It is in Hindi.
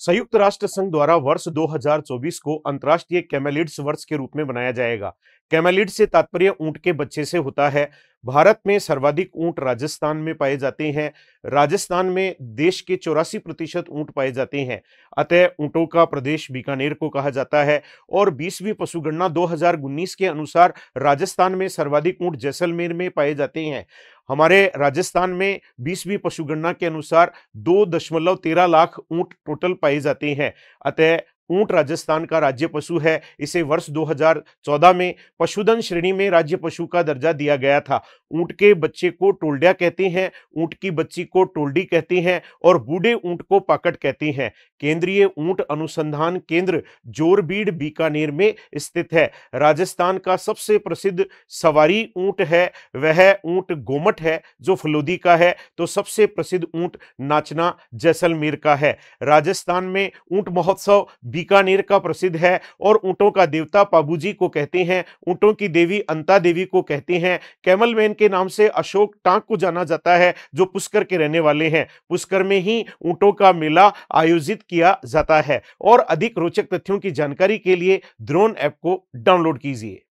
संयुक्त राष्ट्र संघ द्वारा वर्ष 2024 को अंतर्राष्ट्रीय कैमेलिड्स वर्ष के रूप में मनाया जाएगा कैमेलिड से तात्पर्य ऊंट के बच्चे से होता है भारत में सर्वाधिक ऊंट राजस्थान में पाए जाते हैं राजस्थान में देश के चौरासी प्रतिशत ऊंट पाए जाते हैं अतः ऊंटों का प्रदेश बीकानेर को कहा जाता है और बीसवीं पशुगणना 2019 के अनुसार राजस्थान में सर्वाधिक ऊंट जैसलमेर में पाए जाते हैं हमारे राजस्थान में बीसवीं पशुगणना के अनुसार दो दशमलव तेरह लाख ऊंट टोटल पाए जाते हैं अतः ऊंट राजस्थान का राज्य पशु है इसे वर्ष 2014 में पशुधन श्रेणी में राज्य पशु का दर्जा दिया गया था ऊंट के बच्चे को टोल्डिया कहते हैं ऊंट की बच्ची को टोल्डी कहते हैं और बूढ़े ऊंट को पाकट कहते हैं केंद्रीय ऊंट अनुसंधान केंद्र जोरबीड़ बीकानेर में स्थित है राजस्थान का सबसे प्रसिद्ध सवारी ऊंट है वह ऊंट गोमट है जो फलोदी का है तो सबसे प्रसिद्ध ऊंट नाचना जैसलमेर का है राजस्थान में ऊंट महोत्सव बीकानेर का प्रसिद्ध है और ऊँटों का देवता पाबूजी को कहते हैं ऊँटों की देवी अंता देवी को कहते हैं कैमल मैन के नाम से अशोक टांग को जाना जाता है जो पुष्कर के रहने वाले हैं पुष्कर में ही ऊँटों का मेला आयोजित किया जाता है और अधिक रोचक तथ्यों की जानकारी के लिए द्रोन ऐप को डाउनलोड कीजिए